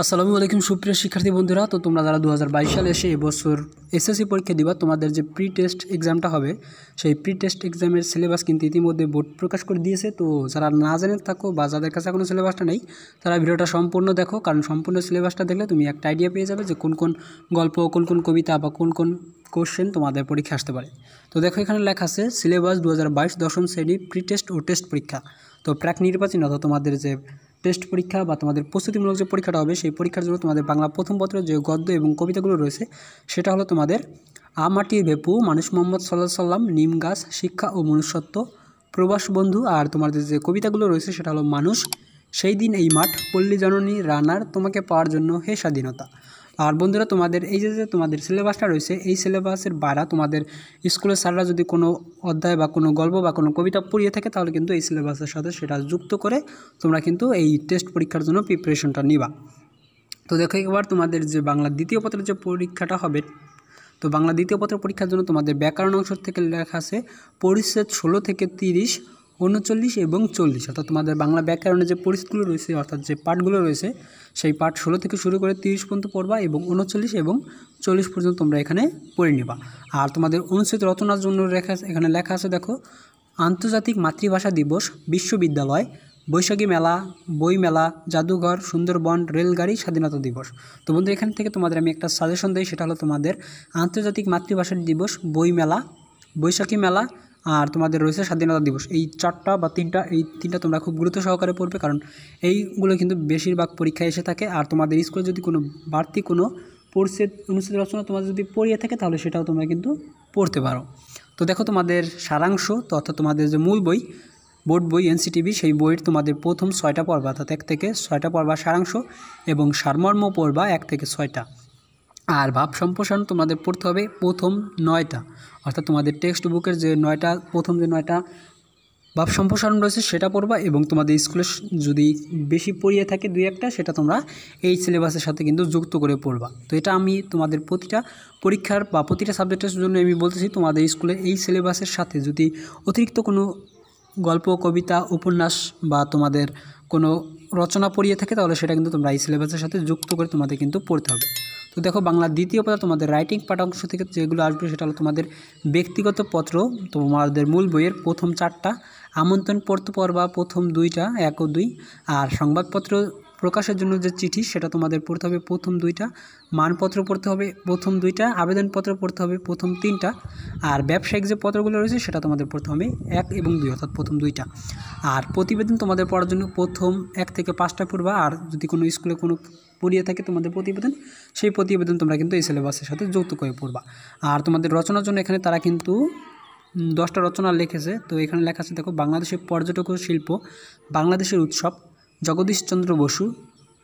আসসালামু আলাইকুম সুপ্রিয় শিক্ষার্থী বন্ধুরা তো তোমরা যারা দু সালে এসে এবছর এসএসসি পরীক্ষা দিবা তোমাদের যে প্রি টেস্ট এক্সামটা হবে সেই প্রি টেস্ট এক্সামের সিলেবাস কিন্তু ইতিমধ্যে বোর্ড প্রকাশ করে দিয়েছে তো যারা না জেনে থাকো বা যাদের কাছে এখনও সিলেবাসটা নেই তারা ভিডিওটা সম্পূর্ণ দেখো কারণ সম্পূর্ণ সিলেবাসটা দেখলে তুমি একটা আইডিয়া পেয়ে যাবে যে কোন কোন গল্প কোন কোন কবিতা বা কোন কোন কোশ্চেন তোমাদের পরীক্ষা আসতে পারে তো দেখো এখানে লেখা আছে সিলেবাস দু হাজার দশম শ্রেণী প্রি টেস্ট ও টেস্ট পরীক্ষা তো প্র্যাক নির্বাচন অর্থাৎ তোমাদের যে টেস্ট পরীক্ষা বা তোমাদের প্রস্তুতিমূলক যে পরীক্ষাটা হবে সেই পরীক্ষার জন্য তোমাদের বাংলা প্রথম পত্র যে গদ্য এবং কবিতাগুলো রয়েছে সেটা হলো তোমাদের আমাটির ভেপু মানুষ মোহাম্মদ সাল্লাহ সাল্লাম নিম গাছ শিক্ষা ও মনুষ্যত্ব প্রবাস বন্ধু আর তোমাদের যে কবিতাগুলো রয়েছে সেটা হলো মানুষ সেই দিন এই মাঠ পল্লী জননী রানার তোমাকে পাওয়ার জন্য হে স্বাধীনতা আর বন্ধুরা তোমাদের এই যে যে তোমাদের সিলেবাসটা রয়েছে এই সিলেবাসের বারা তোমাদের স্কুলের স্যাররা যদি কোনো অধ্যায় বা কোনো গল্প বা কোনো কবিতা পড়িয়ে থাকে তাহলে কিন্তু এই সিলেবাসের সাথে সেটা যুক্ত করে তোমরা কিন্তু এই টেস্ট পরীক্ষার জন্য প্রিপারেশনটা নিবা তো দেখো একবার তোমাদের যে বাংলা দ্বিতীয় পত্রের যে পরীক্ষাটা হবে তো বাংলা দ্বিতীয় পত্র পরীক্ষার জন্য তোমাদের ব্যাকরণ অংশ থেকে লেখা আছে পরিচ্ছেদ ষোলো থেকে তিরিশ উনচল্লিশ এবং চল্লিশ অর্থাৎ তোমাদের বাংলা ব্যাকরণে যে পরিস্থিতিগুলো রয়েছে অর্থাৎ যে পাঠগুলো রয়েছে সেই পাঠ ষোলো থেকে শুরু করে তিরিশ পর্যন্ত পড়বা এবং উনচল্লিশ এবং চল্লিশ পর্যন্ত তোমরা এখানে পড়ে নেবা আর তোমাদের অনুচ্ছেদ রচনার জন্য লেখা এখানে লেখা আছে দেখো আন্তর্জাতিক মাতৃভাষা দিবস বিশ্ববিদ্যালয় বৈশাখী মেলা বই মেলা জাদুঘর সুন্দরবন রেলগাড়ি স্বাধীনতা দিবস তো বন্ধু এখান থেকে তোমাদের আমি একটা সাজেশন দিই সেটা হলো তোমাদের আন্তর্জাতিক মাতৃভাষা দিবস বই মেলা বৈশাখী মেলা আর তোমাদের রয়েছে স্বাধীনতা দিবস এই চারটা বা তিনটা এই তিনটা তোমরা খুব গুরুত্ব সহকারে পড়বে কারণ এইগুলো কিন্তু বেশিরভাগ পরীক্ষায় এসে থাকে আর তোমাদের স্কুলে যদি কোনো বাড়তি কোনো পড়ছে অনুষ্ঠিত রচনা তোমাদের যদি পড়িয়ে থাকে তাহলে সেটাও তোমরা কিন্তু পড়তে পারো তো দেখো তোমাদের সারাংশ তো অর্থাৎ তোমাদের যে মূল বই বোর্ড বই এনসিটিভি সেই বইয়ের তোমাদের প্রথম ছয়টা পর্ব অর্থাৎ এক থেকে ছয়টা পর্বা সারাংশ এবং সারমর্ম পর্বা এক থেকে ছয়টা আর ভাব সম্প্রসারণ তোমাদের পড়তে হবে প্রথম নয়টা অর্থাৎ তোমাদের টেক্সট বুকের যে নয়টা প্রথম যে নয়টা ভাব সম্প্রসারণ রয়েছে সেটা পড়বা এবং তোমাদের স্কুলে যদি বেশি পড়িয়ে থাকে দুই একটা সেটা তোমরা এই সিলেবাসের সাথে কিন্তু যুক্ত করে পড়বা তো এটা আমি তোমাদের প্রতিটা পরীক্ষার বা প্রতিটা সাবজেক্টের জন্য আমি বলতেছি তোমাদের স্কুলে এই সিলেবাসের সাথে যদি অতিরিক্ত কোনো গল্প কবিতা উপন্যাস বা তোমাদের কোনো রচনা পড়িয়ে থাকে তাহলে সেটা কিন্তু তোমরা এই সিলেবাসের সাথে যুক্ত করে তোমাদের কিন্তু পড়তে হবে তো দেখো বাংলা দ্বিতীয় পাতা তোমাদের রাইটিং পাঠ অংশ থেকে যেগুলো আসবে সেটা হলো তোমাদের ব্যক্তিগত পত্র তোমাদের মূল বইয়ের প্রথম চারটা আমন্ত্রণ পত্র পর্বা প্রথম দুইটা এক ও দুই আর সংবাদপত্র প্রকাশের জন্য যে চিঠি সেটা তোমাদের পড়তে হবে প্রথম দুইটা মানপত্র পড়তে হবে প্রথম দুইটা আবেদনপত্র পড়তে হবে প্রথম তিনটা আর ব্যবসায়িক যে পত্রগুলো রয়েছে সেটা তোমাদের পড়তে হবে এক এবং দুই অর্থাৎ প্রথম দুইটা আর প্রতিবেদন তোমাদের পড়ার জন্য প্রথম এক থেকে পাঁচটা পড়বা আর যদি কোনো স্কুলে কোনো পড়িয়ে থাকে তোমাদের প্রতিবেদন সেই প্রতিবেদন তোমরা কিন্তু এই সিলেবাসের সাথে যৌথ করে পড়বা আর তোমাদের রচনার জন্য এখানে তারা কিন্তু দশটা রচনা লিখেছে তো এখানে লেখা আছে দেখো বাংলাদেশের পর্যটক শিল্প বাংলাদেশের উৎসব জগদীশচন্দ্র বসু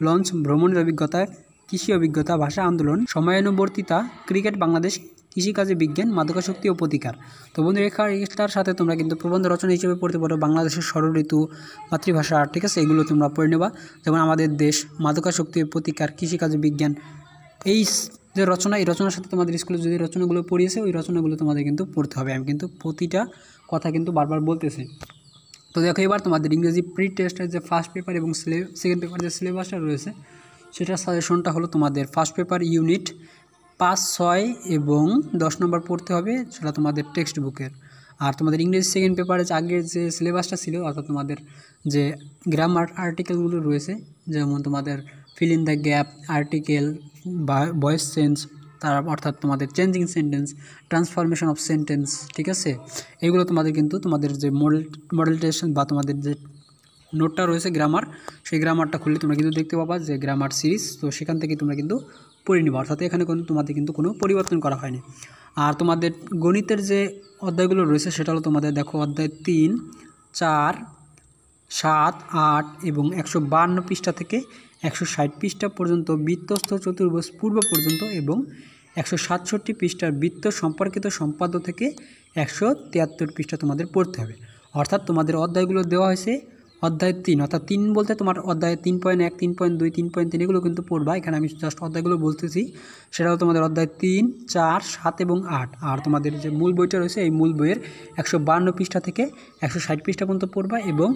লঞ্চ ভ্রমণের অভিজ্ঞতা কৃষি অভিজ্ঞতা ভাষা আন্দোলন সময়ানুবর্তিতা ক্রিকেট বাংলাদেশ কৃষিকাজে বিজ্ঞান মাদকাশক্তি ও প্রতিকার তো বন্ধু রেখার সাথে তোমরা কিন্তু প্রবন্ধ রচনা হিসেবে পড়তে পারো বাংলাদেশের ঋতু মাতৃভাষা ঠিক আছে এগুলো তোমরা পড়ে নেবা যেমন আমাদের দেশ মাদকাশক্তির প্রতিকার কৃষিকাজে বিজ্ঞান এই যে রচনা এই রচনার সাথে তোমাদের স্কুলে যদি রচনাগুলো পড়িয়েছে ওই রচনাগুলো তোমাদের কিন্তু পড়তে হবে আমি কিন্তু প্রতিটা কথা কিন্তু বারবার বলতেছি তো দেখো এবার তোমাদের ইংরেজি প্রি টেস্টের যে ফার্স্ট পেপার এবং সেকেন্ড পেপার যে সিলেবাসটা রয়েছে সেটার সাজেশনটা হলো তোমাদের ফার্স্ট পেপার ইউনিট পাঁচ ছয় এবং দশ নম্বর পড়তে হবে সেটা তোমাদের টেক্সট বুকের আর তোমাদের ইংরেজি সেকেন্ড পেপারে যে আগের যে সিলেবাসটা ছিল অর্থাৎ তোমাদের যে গ্রামার আর্টিকেলগুলো রয়েছে যেমন তোমাদের fill in the gap article voice change তারা অর্থাৎ তোমাদের changing sentence transformation of sentence ঠিক আছে এগুলো তোমাদের কিন্তু তোমাদের যে মডেল মডেল বা তোমাদের যে নোটটা রয়েছে গ্রামার সেই গ্রামারটা খুললে তোমরা কিন্তু দেখতে পাবা যে গ্রামার সিরিজ তো সেখান থেকে তোমরা কিন্তু পড়ে নিবা অর্থাৎ এখানে কোনো তোমাদের কিন্তু কোনো পরিবর্তন করা হয়নি আর তোমাদের গণিতের যে অধ্যায়গুলো রয়েছে সেটা হলো তোমাদের দেখো অধ্যায় তিন চার সাত আট এবং একশো বান্ন পৃষ্ঠা থেকে একশো ষাট পৃষ্ঠা পর্যন্ত বৃত্তস্থ চতুর্ভুজ পূর্ব পর্যন্ত এবং একশো সাতষট্টি পৃষ্ঠার বৃত্ত সম্পর্কিত সম্পাদ্য থেকে একশো তিয়াত্তর পৃষ্ঠা তোমাদের পড়তে হবে অর্থাৎ তোমাদের অধ্যায়গুলো দেওয়া হয়েছে অধ্যায় তিন অর্থাৎ তিন বলতে তোমার অধ্যায় তিন পয়েন্ট এক তিন পয়েন্ট দুই তিন পয়েন্ট তিন এগুলো কিন্তু পড়বা এখানে আমি জাস্ট অধ্যায়গুলো বলতেছি সেটা হলো তোমাদের অধ্যায় তিন চার সাত এবং আট আর তোমাদের যে মূল বইটা রয়েছে এই মূল বইয়ের একশো বান্ন পৃষ্ঠা থেকে একশো ষাট পৃষ্ঠা পর্যন্ত পড়বা এবং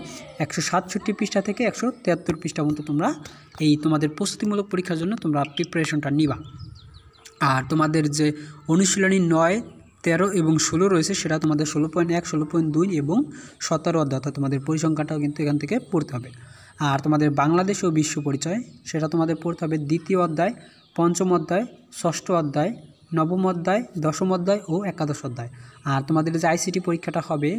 একশো সাতষট্টি পৃষ্ঠা থেকে একশো তিয়াত্তর পৃষ্ঠা পর্যন্ত তোমরা এই তোমাদের প্রস্তুতিমূলক পরীক্ষার জন্য তোমরা প্রিপারেশনটা নিবা আর তোমাদের যে অনুশীলনী নয় তেরো এবং ষোলো রয়েছে সেটা তোমাদের ষোলো পয়েন্ট এক ষোলো পয়েন্ট দুই এবং সতেরো অধ্যায় অর্থাৎ তোমাদের পরিসংখ্যাটাও কিন্তু এখান থেকে পড়তে হবে আর তোমাদের বাংলাদেশ ও বিশ্ব পরিচয় সেটা তোমাদের পড়তে হবে দ্বিতীয় অধ্যায় পঞ্চম অধ্যায় ষষ্ঠ অধ্যায় নবম অধ্যায় দশম অধ্যায় ও একাদশ অধ্যায় আর তোমাদের যে আইসিটি পরীক্ষাটা হবে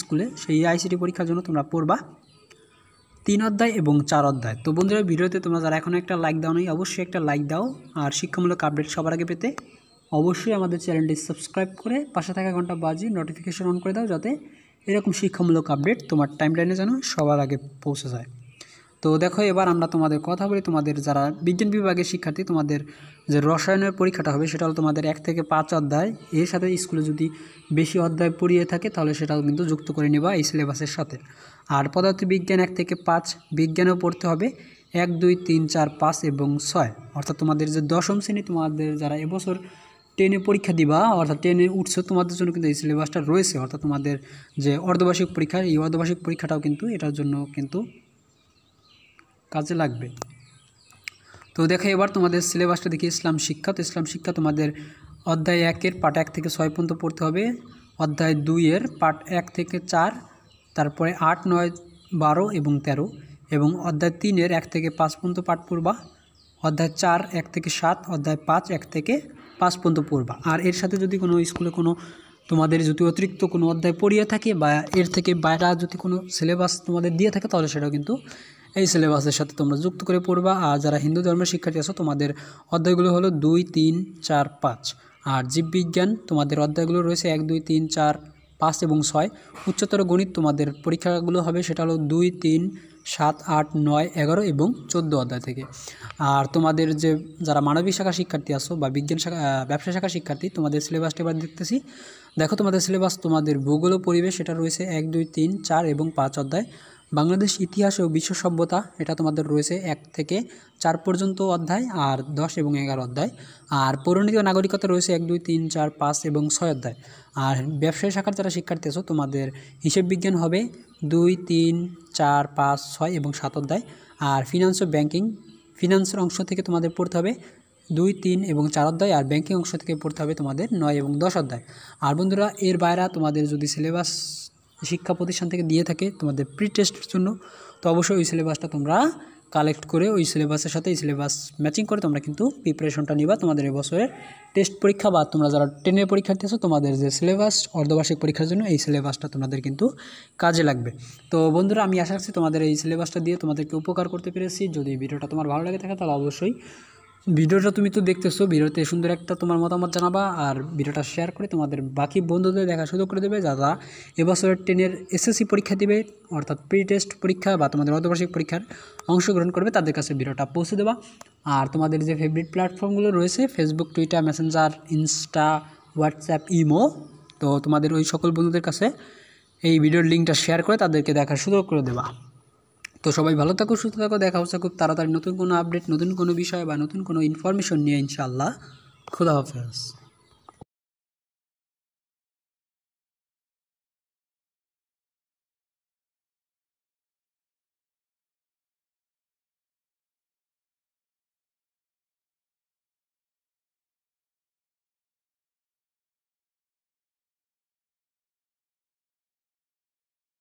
স্কুলে সেই আইসিটি পরীক্ষার জন্য তোমরা পড়বা তিন অধ্যায় এবং চার অধ্যায় তো বন্ধুরা ভিডিওতে তোমরা যারা এখনও একটা লাইক দাও নেই অবশ্যই একটা লাইক দাও আর শিক্ষামূলক আপডেট সবার আগে পেতে অবশ্যই আমাদের চ্যানেলটি সাবস্ক্রাইব করে পাশে থাকা ঘন্টা বাজিয়ে নোটিফিকেশন অন করে দাও যাতে এরকম শিক্ষামূলক আপডেট তোমার টাইম লাইনে যেন সবার আগে পৌঁছে যায় তো দেখো এবার আমরা তোমাদের কথা বলি তোমাদের যারা বিজ্ঞান বিভাগের শিক্ষার্থী তোমাদের যে রসায়নের পরীক্ষাটা হবে সেটা হলো তোমাদের এক থেকে পাঁচ অধ্যায় এর সাথে স্কুলে যদি বেশি অধ্যায় পড়িয়ে থাকে তাহলে সেটাও কিন্তু যুক্ত করে নেবা এই সিলেবাসের সাথে আর পদার্থবিজ্ঞান এক থেকে পাঁচ বিজ্ঞানেও পড়তে হবে এক দুই তিন চার পাঁচ এবং ছয় অর্থাৎ তোমাদের যে দশম শ্রেণী তোমাদের যারা এবছর টেনে পরীক্ষা দিবা অর্থাৎ টেনে উঠছো তোমাদের জন্য কিন্তু এই সিলেবাসটা রয়েছে অর্থাৎ তোমাদের যে অর্ধবার্ষিক পরীক্ষা এই অর্ধবার্ষিক পরীক্ষাটাও কিন্তু এটার জন্য কিন্তু কাজে লাগবে তো দেখো এবার তোমাদের সিলেবাসটা দেখি ইসলাম শিক্ষা তো ইসলাম শিক্ষা তোমাদের অধ্যায় একের পার্ট এক থেকে ছয় পর্যন্ত পড়তে হবে অধ্যায় দুইয়ের পার্ট এক থেকে চার তারপরে আট নয় বারো এবং ১৩ এবং অধ্যায় তিনের এক থেকে পাঁচ পর্যন্ত পাঠ পড়বা অধ্যায় চার এক থেকে সাত অধ্যায় পাঁচ এক থেকে পাঁচ পর্যন্ত পড়বা আর এর সাথে যদি কোনো স্কুলে কোনো তোমাদের যদি অতিরিক্ত কোনো অধ্যায় পড়িয়ে থাকে বা এর থেকে বাইরা যদি কোনো সিলেবাস তোমাদের দিয়ে থাকে তাহলে সেটাও কিন্তু এই সিলেবাসের সাথে তোমরা যুক্ত করে পড়বা আর যারা হিন্দু ধর্মের শিক্ষার্থী আছো তোমাদের অধ্যায়গুলো হলো দুই তিন চার পাঁচ আর জীববিজ্ঞান তোমাদের অধ্যায়গুলো রয়েছে এক দুই তিন চার পাঁচ এবং ছয় উচ্চতর গণিত তোমাদের পরীক্ষাগুলো হবে সেটা হলো দুই তিন সাত আট নয় এগারো এবং চোদ্দো অধ্যায় থেকে আর তোমাদের যে যারা মানবিক শাখা শিক্ষার্থী আসো বা বিজ্ঞান শাখা ব্যবসা শাখা শিক্ষার্থী তোমাদের সিলেবাসটা এবার দেখতেছি দেখো তোমাদের সিলেবাস তোমাদের ভূগোল পরিবেশ সেটা রয়েছে এক দুই তিন চার এবং পাঁচ অধ্যায় বাংলাদেশ ইতিহাস ও বিশ্ব সভ্যতা এটা তোমাদের রয়েছে এক থেকে চার পর্যন্ত অধ্যায় আর দশ এবং এগারো অধ্যায় আর পরিণতি ও নাগরিকতা রয়েছে এক দুই তিন চার পাঁচ এবং ছয় অধ্যায় আর ব্যবসায়ী শাখার যারা শিক্ষার্থী আছো তোমাদের হিসেব বিজ্ঞান হবে দুই তিন চার পাঁচ ছয় এবং সাত অধ্যায় আর ফিনান্স ও ব্যাঙ্কিং ফিনান্সের অংশ থেকে তোমাদের পড়তে হবে দুই তিন এবং চার অধ্যায় আর ব্যাঙ্কিং অংশ থেকে পড়তে হবে তোমাদের নয় এবং দশ অধ্যায় আর বন্ধুরা এর বাইরে তোমাদের যদি সিলেবাস শিক্ষা প্রতিষ্ঠান থেকে দিয়ে থাকে তোমাদের প্রি টেস্টের জন্য তো অবশ্যই ওই সিলেবাসটা তোমরা কালেক্ট করে ওই সিলেবাসের সাথে এই সিলেবাস ম্যাচিং করে তোমরা কিন্তু প্রিপারেশনটা নিবা তোমাদের এবছরের টেস্ট পরীক্ষা বা তোমরা যারা টেনের পরীক্ষার্থী আছো তোমাদের যে সিলেবাস অর্ধবার্ষিক পরীক্ষার জন্য এই সিলেবাসটা তোমাদের কিন্তু কাজে লাগবে তো বন্ধুরা আমি আশা করছি তোমাদের এই সিলেবাসটা দিয়ে তোমাদেরকে উপকার করতে পেরেছি যদি ভিডিওটা তোমার ভালো লাগে থাকে তাহলে অবশ্যই ভিডিওটা তুমি তো দেখতেছো ভিডিওতে সুন্দর একটা তোমার মতামত জানাবা আর ভিডিওটা শেয়ার করে তোমাদের বাকি বন্ধুদের দেখা শুরু করে দেবে যারা এবছরের টেনের এসএসসি পরীক্ষা দিবে অর্থাৎ প্রি টেস্ট পরীক্ষা বা তোমাদের অর্ধবার্ষিক পরীক্ষার অংশগ্রহণ করবে তাদের কাছে ভিডিওটা পৌঁছে দেবা আর তোমাদের যে ফেভারিট প্ল্যাটফর্মগুলো রয়েছে Facebook Twitter Messenger Insta WhatsApp imo তো তোমাদের ওই সকল বন্ধুদের কাছে এই ভিডিওর লিঙ্কটা শেয়ার করে তাদেরকে দেখার সুযোগ করে দেবা তো সবাই ভালো থাকো সুস্থ থাকো দেখা হচ্ছে খুব তাড়াতাড়ি নতুন কোনো আপডেট নতুন কোনো বিষয় বা নতুন কোনো ইনফরমেশন নিয়ে ইনশাআল্লাহ খুদা হাফেজ